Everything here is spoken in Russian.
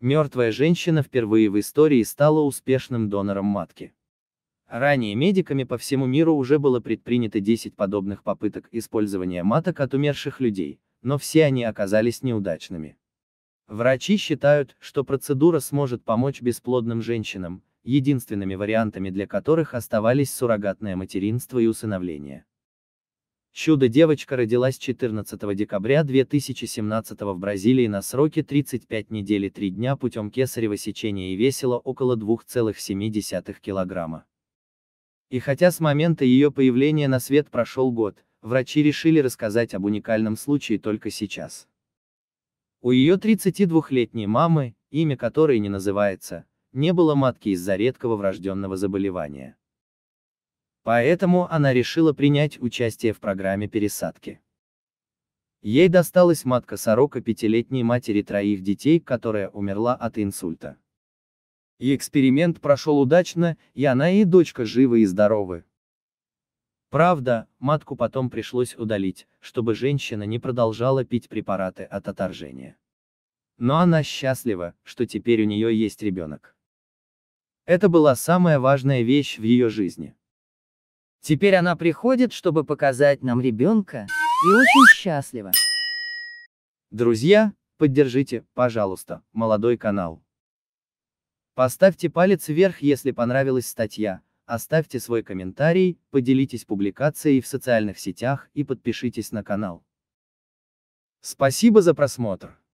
Мертвая женщина впервые в истории стала успешным донором матки. Ранее медиками по всему миру уже было предпринято 10 подобных попыток использования маток от умерших людей, но все они оказались неудачными. Врачи считают, что процедура сможет помочь бесплодным женщинам, единственными вариантами для которых оставались суррогатное материнство и усыновление. Чудо-девочка родилась 14 декабря 2017 в Бразилии на сроке 35 недель и 3 дня путем кесарево сечения и весила около 2,7 килограмма. И хотя с момента ее появления на свет прошел год, врачи решили рассказать об уникальном случае только сейчас. У ее 32-летней мамы, имя которой не называется, не было матки из-за редкого врожденного заболевания. Поэтому она решила принять участие в программе пересадки. Ей досталась матка сорока пятилетней матери троих детей, которая умерла от инсульта. И эксперимент прошел удачно, и она и дочка живы и здоровы. Правда, матку потом пришлось удалить, чтобы женщина не продолжала пить препараты от отторжения. Но она счастлива, что теперь у нее есть ребенок. Это была самая важная вещь в ее жизни. Теперь она приходит, чтобы показать нам ребенка, и очень счастлива. Друзья, поддержите, пожалуйста, молодой канал. Поставьте палец вверх, если понравилась статья, оставьте свой комментарий, поделитесь публикацией в социальных сетях и подпишитесь на канал. Спасибо за просмотр.